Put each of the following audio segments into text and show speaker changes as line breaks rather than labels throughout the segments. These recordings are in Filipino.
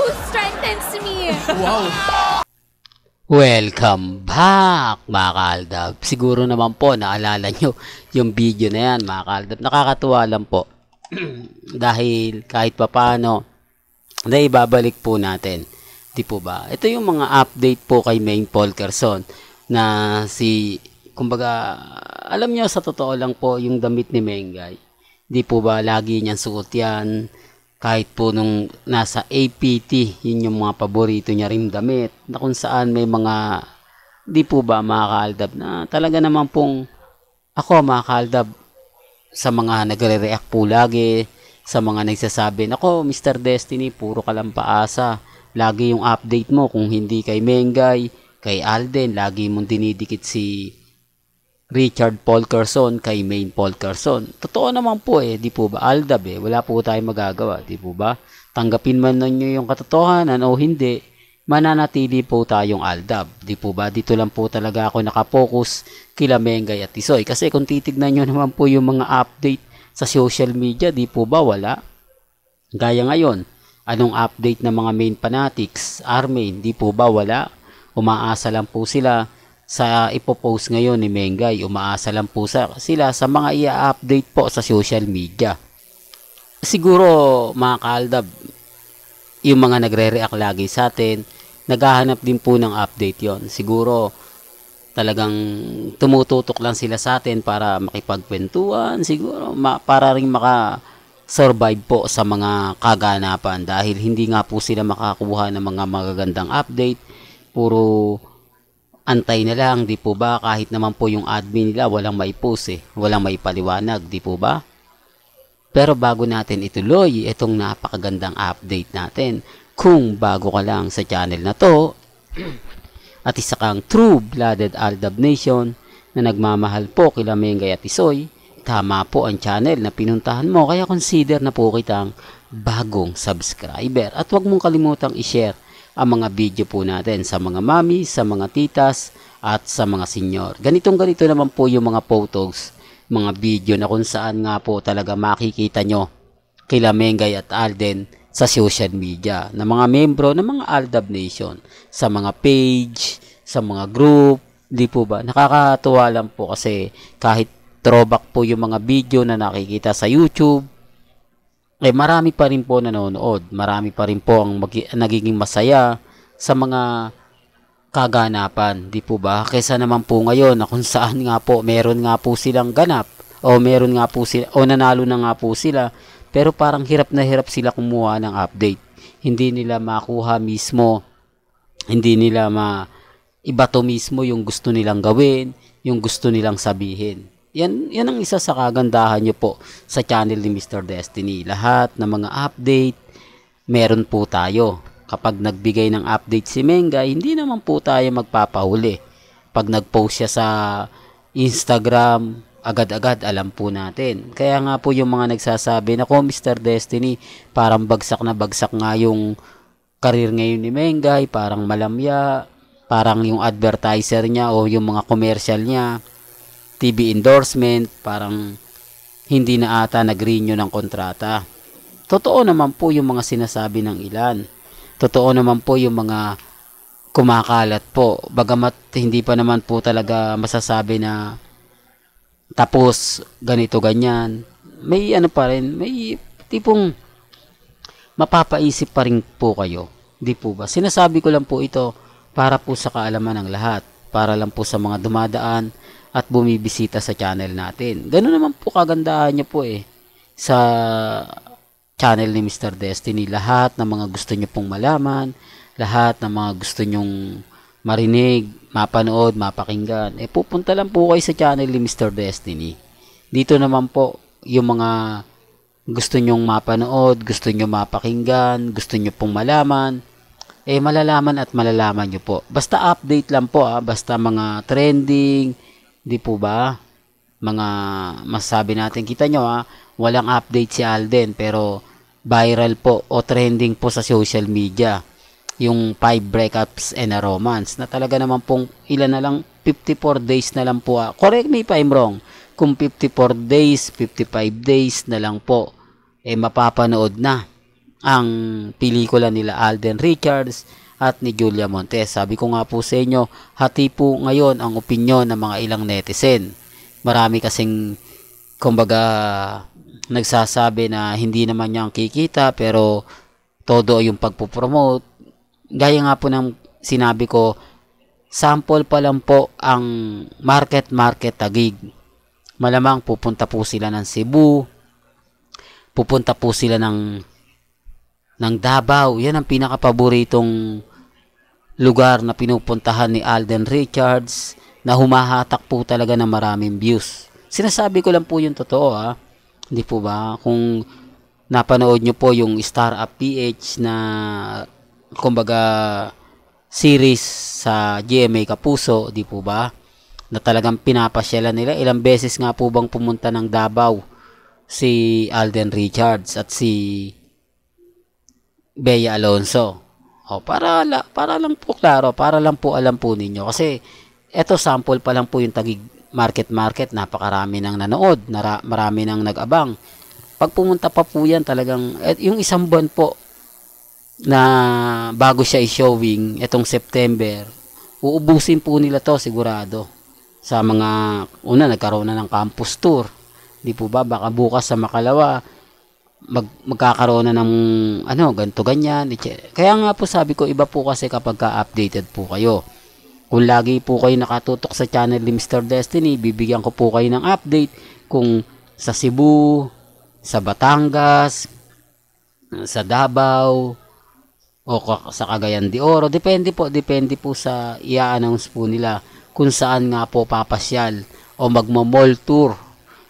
who strengthens me. Wow. Welcome back mga kaaldab. Siguro naman po naalala nyo yung video na yan mga kaaldab. Nakakatuwa lang po. Dahil kahit paano, na ibabalik po natin. Di po ba? Ito yung mga update po kay Main Paul Kerson na si kumbaga alam nyo sa totoo lang po yung damit ni Mengay. Di po ba lagi niyan suot yan? kahit po nung nasa APT, yun yung mga paborito niya rin damit na kung saan may mga di po ba mga kaaldab na talaga naman pong ako mga kaaldab sa mga nagre-react po lagi sa mga nagsasabi nako Mr. Destiny puro ka lang paasa lagi yung update mo kung hindi kay Mengay kay Alden lagi mong dinidikit si Richard Paul Carson kay Main Paul Carson. Totoo naman po eh, di po ba? Aldab eh, wala po tayong magagawa, di po ba? Tanggapin man ninyo yung katotohanan o hindi, mananatili po tayong aldab. Di po ba? Dito lang po talaga ako nakapokus kila Mengay at Isoy. Kasi kung titignan nyo naman po yung mga update sa social media, di po ba wala? Gaya ngayon, anong update ng mga main fanatics? Armin, di po ba wala? Umaasa lang po sila sa ipopost ngayon ni Mengay. Umaasa lang po sa, sila sa mga i-update po sa social media. Siguro mga kaaldab, yung mga nagre-react lagi sa atin, naghahanap din po ng update yon Siguro talagang tumututok lang sila sa atin para makipagkwentuhan, siguro ma- para rin maka survive po sa mga kaganapan dahil hindi nga po sila makakuha ng mga magagandang update. Puro Antay na lang, di po ba kahit naman po yung admin nila walang maipost eh, walang may paliwanag, di po ba? Pero bago natin ituloy itong napakagandang update natin, kung bago ka lang sa channel na to, at isa kang true-blooded Aldab Nation na nagmamahal po kila Mengay at Isoy, tama po ang channel na pinuntahan mo kaya consider na po kitang bagong subscriber. At huwag mong kalimutang i-share ang mga video po natin sa mga mami, sa mga titas at sa mga senior. Ganitong ganito naman po yung mga photos, mga video na kung saan nga po talaga makikita nyo kila Mengay at Alden sa social media ng mga membro ng mga Aldab Nation sa mga page, sa mga group, di po ba? Nakakatuwa lang po kasi kahit throwback po yung mga video na nakikita sa YouTube, eh marami pa rin po nanonood. Marami pa rin po ang mag- nagiging masaya sa mga kaganapan, di po ba? Kesa naman po ngayon na kung saan nga po meron nga po silang ganap o meron nga po sila o nanalo na nga po sila pero parang hirap na hirap sila kumuha ng update. Hindi nila makuha mismo hindi nila ma ibato mismo yung gusto nilang gawin, yung gusto nilang sabihin yan, yan ang isa sa kagandahan nyo po sa channel ni Mr. Destiny. Lahat ng mga update, meron po tayo. Kapag nagbigay ng update si Menga, hindi naman po tayo magpapahuli. Pag nag-post siya sa Instagram, agad-agad alam po natin. Kaya nga po yung mga nagsasabi na, ko Mr. Destiny, parang bagsak na bagsak nga yung karir ngayon ni Mengay, eh, parang malamya, parang yung advertiser niya o yung mga commercial niya, TV endorsement, parang hindi na ata nag-renew ng kontrata. Totoo naman po yung mga sinasabi ng ilan. Totoo naman po yung mga kumakalat po. Bagamat hindi pa naman po talaga masasabi na tapos ganito ganyan. May ano pa rin, may tipong mapapaisip pa rin po kayo. Hindi po ba? Sinasabi ko lang po ito para po sa kaalaman ng lahat. Para lang po sa mga dumadaan at bumibisita sa channel natin. Ganun naman po kagandahan niya po eh sa channel ni Mr. Destiny. Lahat ng mga gusto niyo pong malaman, lahat ng mga gusto nyong marinig, mapanood, mapakinggan, eh pupunta lang po kayo sa channel ni Mr. Destiny. Dito naman po yung mga gusto nyong mapanood, gusto nyo mapakinggan, gusto niyo pong malaman, eh malalaman at malalaman niyo po. Basta update lang po ha, ah. basta mga trending, Di po ba? Mga masasabi natin. Kita nyo ha, ah, walang update si Alden pero viral po o trending po sa social media yung 5 breakups and a romance na talaga naman pong ilan na lang 54 days na lang po ha. Ah. correct me if I'm wrong kung 54 days 55 days na lang po eh mapapanood na ang pelikula nila Alden Richards at ni Julia Montes. Sabi ko nga po sa inyo, hati po ngayon ang opinyon ng mga ilang netizen. Marami kasing kumbaga nagsasabi na hindi naman niya ang kikita pero todo yung pagpo-promote. Gaya nga po ng sinabi ko, sample pa lang po ang market-market tagig. Malamang pupunta po sila ng Cebu, pupunta po sila ng ng Davao. Yan ang pinakapaboritong lugar na pinupuntahan ni Alden Richards na humahatak po talaga ng maraming views. Sinasabi ko lang po yung totoo ha. Hindi po ba? Kung napanood nyo po yung Star Up PH na kumbaga series sa GMA Kapuso, di po ba? Na talagang pinapasyalan nila. Ilang beses nga po bang pumunta ng Davao si Alden Richards at si Bea Alonso. Oh, para, la, para lang po klaro, para lang po alam po ninyo. Kasi, eto sample pa lang po yung tagig market market, napakarami nang nanood, nara, marami nang nag-abang. Pag pumunta pa po yan talagang, et, eh, yung isang buwan po na bago siya i-showing etong September, uubusin po nila to sigurado sa mga una nagkaroon na ng campus tour. Hindi po ba baka bukas sa Makalawa, mag, magkakaroon na ng ano, ganto ganyan. Kaya nga po sabi ko, iba po kasi kapag ka-updated po kayo. Kung lagi po kayo nakatutok sa channel ni Mr. Destiny, bibigyan ko po kayo ng update kung sa Cebu, sa Batangas, sa Davao, o sa Cagayan de Oro. Depende po, depende po sa i-announce po nila kung saan nga po papasyal o magmo-mall tour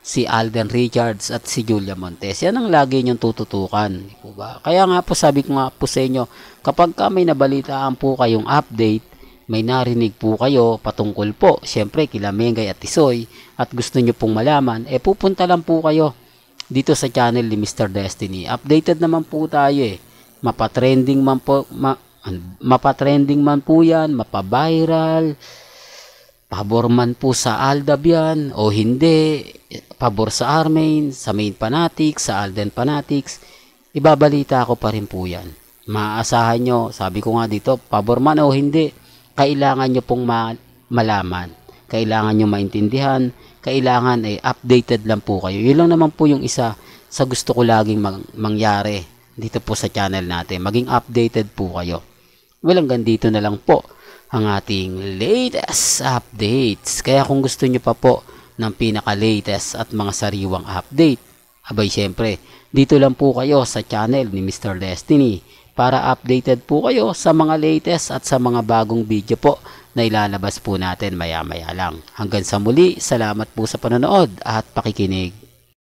si Alden Richards at si Julia Montes. Yan ang lagi niyong tututukan. Po ba? Kaya nga po sabi ko nga po sa inyo, kapag ka may nabalitaan po kayong update, may narinig po kayo patungkol po, siyempre kila Mengay at Tisoy at gusto nyo pong malaman, eh pupunta lang po kayo dito sa channel ni Mr. Destiny. Updated naman po tayo eh. Mapatrending man po, ma, mapatrending man po yan, mapaviral, viral pabor man po sa Aldab o hindi, pabor sa Armain, sa Main Fanatics, sa Alden Fanatics, ibabalita ko pa rin po yan. Maaasahan nyo, sabi ko nga dito, pabor man o hindi, kailangan nyo pong malaman, kailangan nyo maintindihan, kailangan ay eh, updated lang po kayo. Yun lang naman po yung isa sa gusto ko laging mang- mangyari dito po sa channel natin. Maging updated po kayo. Well, hanggang dito na lang po ang ating latest updates. Kaya kung gusto nyo pa po ng pinaka-latest at mga sariwang update, abay syempre, dito lang po kayo sa channel ni Mr. Destiny para updated po kayo sa mga latest at sa mga bagong video po na ilalabas po natin maya-maya lang. Hanggang sa muli, salamat po sa panonood at pakikinig.